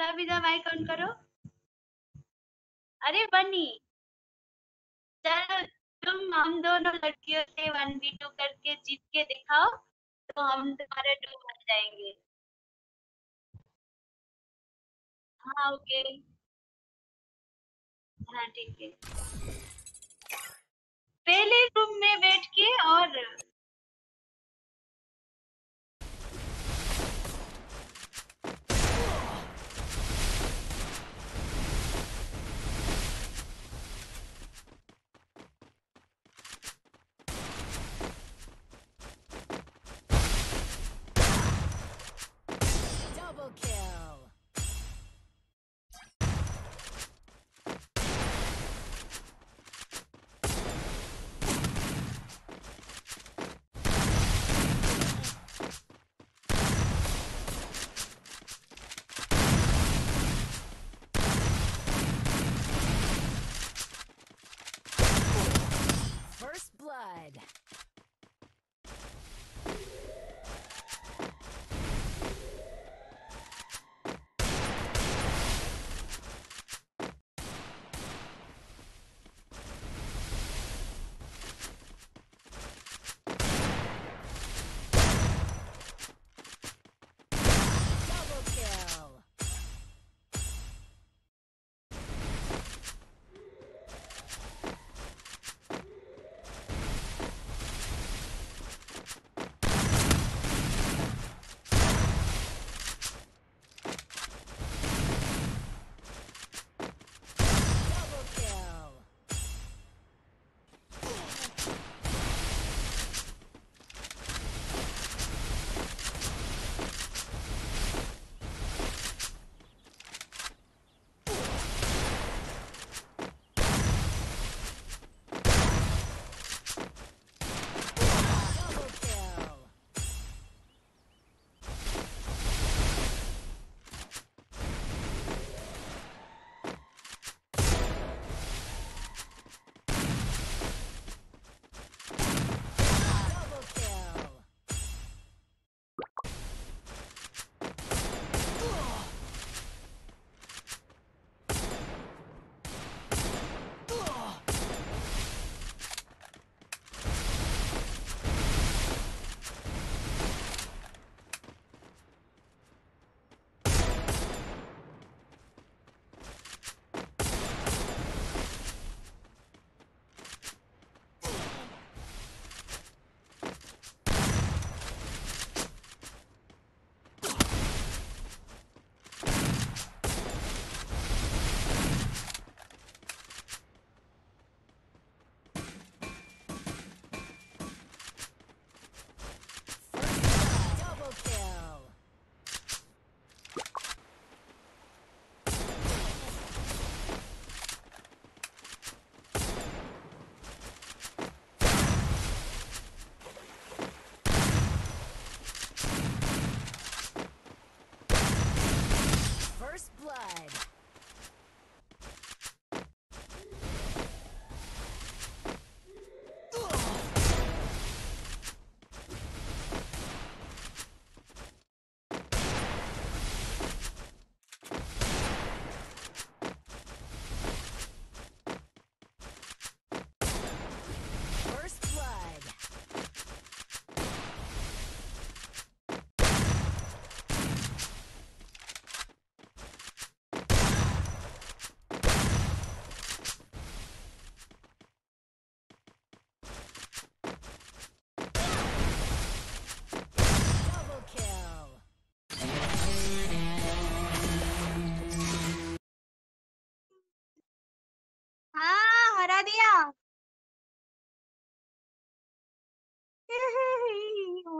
सब इधर भाई काउंट करो अरे बनी चलो तुम हम दोनों लड़कियों से वन बी टू करके जीत के दिखाओ तो हम तुम्हारे टू बन जाएंगे हाँ ओके हाँ ठीक है पहले रूम में बैठ के और Double kill.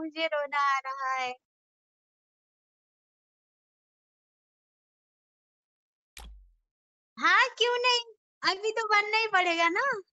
मुझे रोना आ रहा है हाँ क्यों नहीं अभी तो बनना ही पड़ेगा ना